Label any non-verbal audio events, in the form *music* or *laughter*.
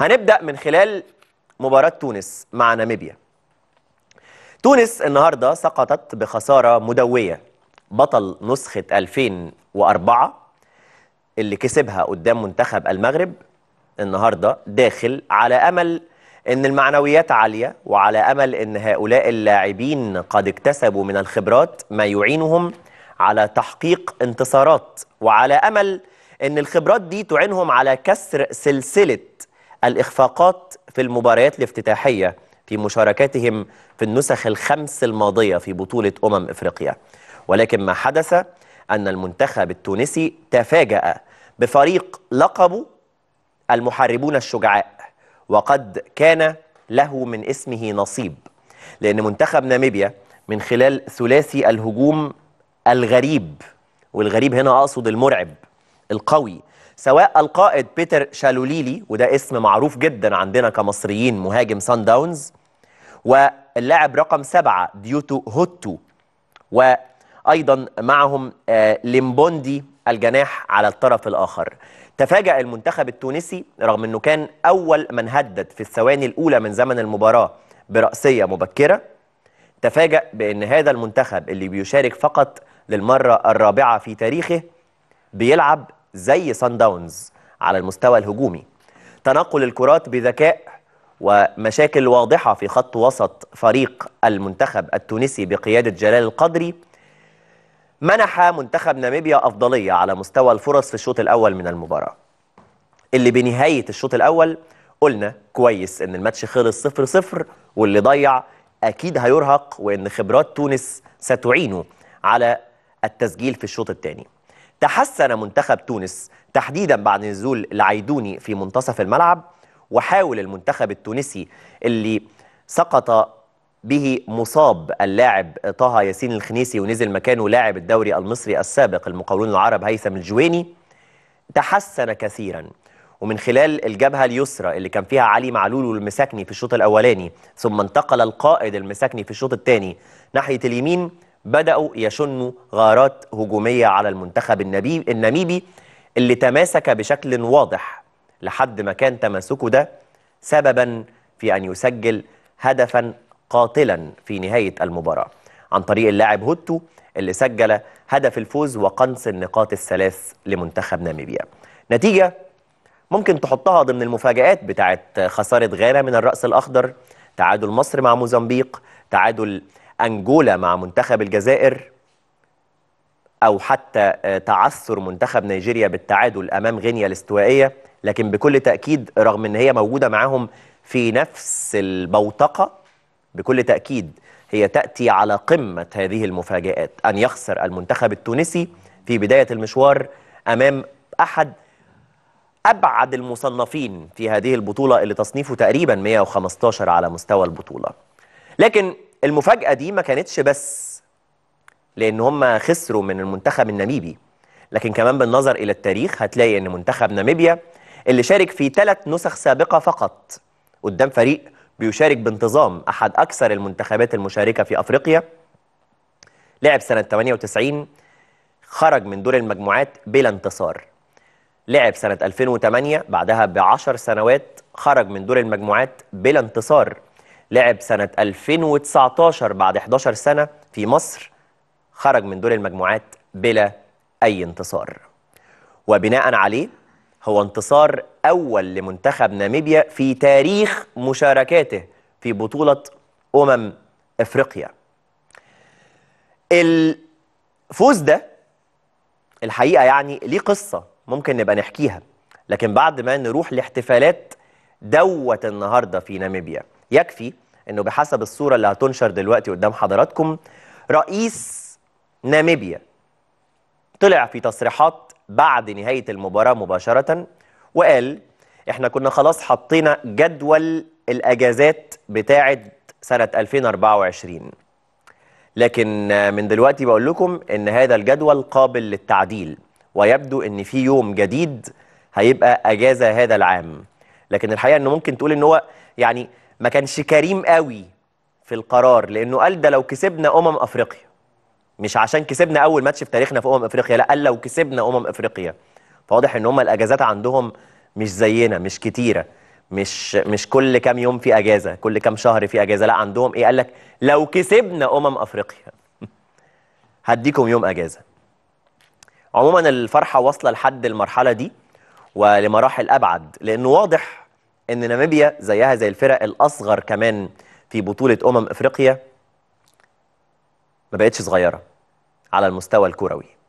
هنبدأ من خلال مباراة تونس مع ناميبيا تونس النهاردة سقطت بخسارة مدوية بطل نسخة 2004 اللي كسبها قدام منتخب المغرب النهاردة داخل على أمل أن المعنويات عالية وعلى أمل أن هؤلاء اللاعبين قد اكتسبوا من الخبرات ما يعينهم على تحقيق انتصارات وعلى أمل أن الخبرات دي تعينهم على كسر سلسلة الإخفاقات في المباريات الافتتاحية في مشاركتهم في النسخ الخمس الماضية في بطولة أمم إفريقيا ولكن ما حدث أن المنتخب التونسي تفاجأ بفريق لقبه المحاربون الشجعاء وقد كان له من اسمه نصيب لأن منتخب ناميبيا من خلال ثلاثي الهجوم الغريب والغريب هنا أقصد المرعب القوي سواء القائد بيتر شالوليلي وده اسم معروف جدا عندنا كمصريين مهاجم سان داونز واللاعب رقم سبعة ديوتو هوتو وأيضا معهم آه، ليمبوندي الجناح على الطرف الآخر تفاجأ المنتخب التونسي رغم أنه كان أول من هدد في الثواني الأولى من زمن المباراة برأسية مبكرة تفاجأ بأن هذا المنتخب اللي بيشارك فقط للمرة الرابعة في تاريخه بيلعب زي سان داونز على المستوى الهجومي تنقل الكرات بذكاء ومشاكل واضحة في خط وسط فريق المنتخب التونسي بقيادة جلال القدري منح منتخب ناميبيا أفضلية على مستوى الفرص في الشوط الأول من المباراة اللي بنهاية الشوط الأول قلنا كويس ان الماتش خلص 0 0 واللي ضيع اكيد هيرهق وان خبرات تونس ستعينه على التسجيل في الشوط الثاني تحسن منتخب تونس تحديدا بعد نزول العيدوني في منتصف الملعب وحاول المنتخب التونسي اللي سقط به مصاب اللاعب طه ياسين الخنيسي ونزل مكانه لاعب الدوري المصري السابق المقاولون العرب هيثم الجويني تحسن كثيرا ومن خلال الجبهة اليسرى اللي كان فيها علي معلول والمساكني في الشوط الأولاني ثم انتقل القائد المساكني في الشوط الثاني ناحية اليمين بدأوا يشنوا غارات هجومية على المنتخب النميبي اللي تماسك بشكل واضح لحد ما كان تماسكه ده سببا في أن يسجل هدفا قاتلا في نهاية المباراة عن طريق اللاعب هوتو اللي سجل هدف الفوز وقنص النقاط الثلاث لمنتخب ناميبيا نتيجة ممكن تحطها ضمن المفاجآت بتاعت خسارة غانا من الرأس الأخضر تعادل مصر مع موزمبيق تعادل أنجولا مع منتخب الجزائر أو حتى آه، تعثر منتخب نيجيريا بالتعادل أمام غينيا الاستوائية لكن بكل تأكيد رغم أن هي موجودة معاهم في نفس البوتقة بكل تأكيد هي تأتي على قمة هذه المفاجآت أن يخسر المنتخب التونسي في بداية المشوار أمام أحد أبعد المصنفين في هذه البطولة اللي تصنيفه تقريبا 115 على مستوى البطولة لكن المفاجأة دي ما كانتش بس لأن هم خسروا من المنتخب الناميبي لكن كمان بالنظر إلى التاريخ هتلاقي أن منتخب ناميبيا اللي شارك في ثلاث نسخ سابقة فقط قدام فريق بيشارك بانتظام أحد أكثر المنتخبات المشاركة في أفريقيا لعب سنة 98 خرج من دور المجموعات بلا انتصار لعب سنة 2008 بعدها 10 سنوات خرج من دور المجموعات بلا انتصار لعب سنة 2019 بعد 11 سنة في مصر خرج من دور المجموعات بلا أي انتصار وبناء عليه هو انتصار أول لمنتخب ناميبيا في تاريخ مشاركاته في بطولة أمم إفريقيا الفوز ده الحقيقة يعني ليه قصة ممكن نبقى نحكيها لكن بعد ما نروح لاحتفالات دوت النهاردة في ناميبيا يكفي انه بحسب الصوره اللي هتنشر دلوقتي قدام حضراتكم رئيس ناميبيا طلع في تصريحات بعد نهايه المباراه مباشره وقال احنا كنا خلاص حطينا جدول الاجازات بتاعه سنه 2024 لكن من دلوقتي بقول لكم ان هذا الجدول قابل للتعديل ويبدو ان في يوم جديد هيبقى اجازه هذا العام لكن الحقيقه انه ممكن تقول ان هو يعني ما كانش كريم قوي في القرار لانه قال ده لو كسبنا امم افريقيا مش عشان كسبنا اول ماتش في تاريخنا في امم افريقيا لا قال لو كسبنا امم افريقيا فواضح ان هم الاجازات عندهم مش زينا مش كتيره مش مش كل كام يوم في اجازه كل كام شهر في اجازه لا عندهم ايه قال لك لو كسبنا امم افريقيا *laughs* هديكم يوم اجازه عموما الفرحه واصله لحد المرحله دي ولمراحل ابعد لانه واضح ان ناميبيا زيها زي الفرق الاصغر كمان في بطوله امم افريقيا ما بقتش صغيره على المستوى الكروي